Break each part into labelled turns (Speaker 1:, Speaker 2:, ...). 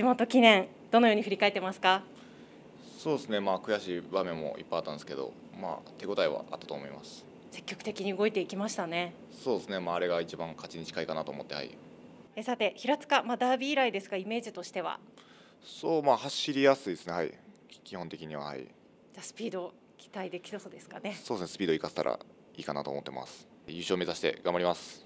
Speaker 1: 地元記念どのように振り返ってますかそうですね、まあ、悔しい場面もいっぱいあったんですけど、まあ、手応えはあったと思います積極的に動いていきましたねそうですね、まあ、あれが一番勝ちに近いかなと思って、はい、えさて平塚、まあ、ダービー以来ですがイメージとしてはそう、まあ、走りやすいですね、はい、基本的には、はい、じゃスピード期待できそうですかねそうですねスピード生かせたらいいかなと思ってます優勝目指して頑張ります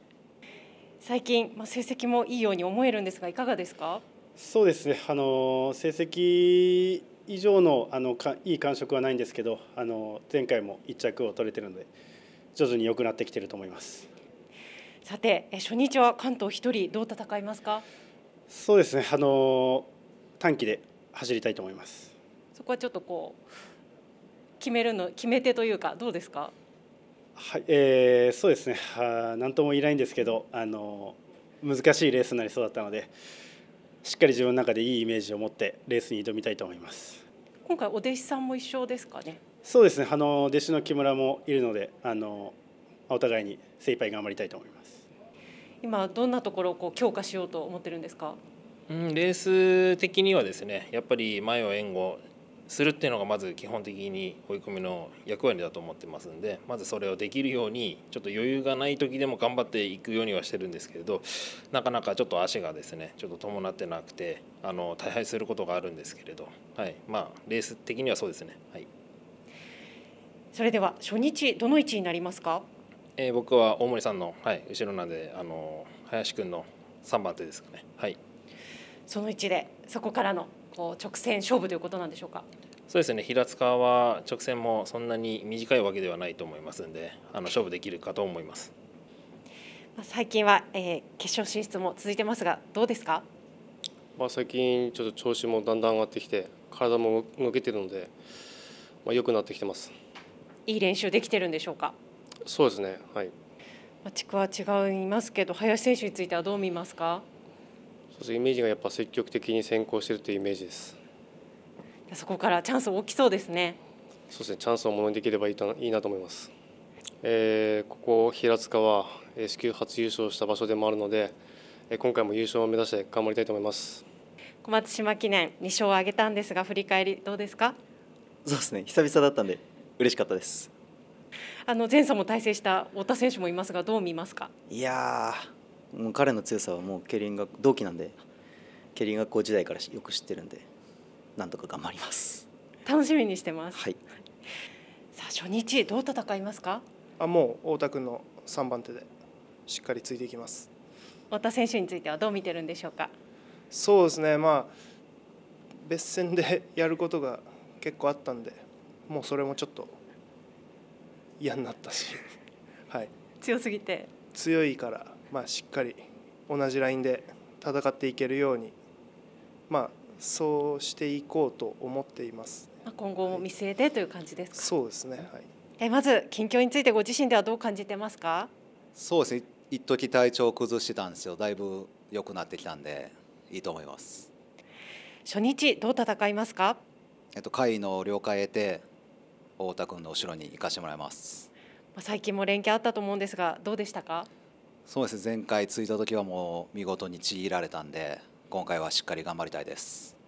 Speaker 1: 最近、まあ、成績もいいように思えるんですがいかがですかそ
Speaker 2: うですねあの成績以上のあのかいい感触はないんですけどあの前回も1着を取れてるので徐々に良くなってきてると思います
Speaker 1: さて初日は関東1人どう戦いますか
Speaker 2: そうですねあの短期で走りたいと思います
Speaker 1: そこはちょっとこう決めるの決め手というかどうですか
Speaker 2: はい、えー、そうですね何とも言えないんですけどあの難しいレースになりそうだったので。しっかり自分の中でいいイメージを持ってレースに挑みたいと思います
Speaker 1: 今回お弟子さんも一緒ですかね
Speaker 2: そうですねあの弟子の木村もいるのであのお互いに精一杯頑張りたいと思
Speaker 1: います今どんなところをこう強化しようと思ってるんですか
Speaker 3: うん、レース的にはですねやっぱり前を援護するっていうのがまず基本的に追い込みの役割だと思ってますんでまずそれをできるようにちょっと余裕がない時でも頑張っていくようにはしてるんですけれどなかなかちょっと足がですねちょっと伴ってなくてあの大敗することがあるんですけれど、はいまあ、レース的にはそうですね。はい、
Speaker 1: それでは初日どの位置になりますか、
Speaker 3: えー、僕は大森さんの、はい、後ろなんであの林くんの3番手ですかね。はい、
Speaker 1: その位置でそこからのこう直線勝負ということなんでしょうか。
Speaker 3: そうですね平塚は直線もそんなに短いわけではないと思いますのであの勝負できるかと思います
Speaker 1: 最近は、えー、決勝進出も続いてますがどうですか、
Speaker 3: まあ、最
Speaker 2: 近ちょっと調子もだんだん上がってきて体も動けてるので、まあ、良くなってきてます
Speaker 1: いい練習できてるんでしょうか
Speaker 2: そうですねはい
Speaker 1: ちくは違いますけど林選手についてはどう見ますか
Speaker 2: そうですイメージがやっぱ積極的に先行しているというイメージです
Speaker 1: そこからチャンス大きそうですね
Speaker 2: そうですねチャンスをものにできればいいといいなと思います、えー、ここ平塚は S 級初優勝した場所でもあるので今回も優勝を目指して頑張りたいと思います
Speaker 1: 小松島記念2勝を挙げたんですが振り返りどうですかそうですね久々だったんで嬉しかったですあの前走も対戦した太田選手もいますがどう見ますかいやーもう彼の強さはもう競輪が同期なんで競輪学校時代からよく知ってるんでなんとか頑張ります楽しみにしてます、はい、さあ初日どう戦いますか
Speaker 2: あもう太田君の3番手でしっかりついていきます
Speaker 1: 太田選手についてはどう見てるんでしょうか
Speaker 2: そうですねまあ別戦でやることが結構あったんでもうそれもちょっと嫌になったし、はい、
Speaker 1: 強すぎて
Speaker 2: 強いからまあ、しっかり同じラインで戦っていけるように、まあ、そうしていこうと思っています。
Speaker 1: 今後も見据えてという感じですか。そうですね。はい。えまず近況についてご自身ではどう感じてますか。そうですね。一時体調を崩してたんですよ。だいぶ良くなってきたんでいいと思います。初日どう戦いますか。えっと会の了解得て太田君の後ろに行かしてもらいます。まあ最近も連携あったと思うんですがどうでしたか。そうですね前回ついた時はもう見事にちぎられたんで今回はしっかり頑張りたいです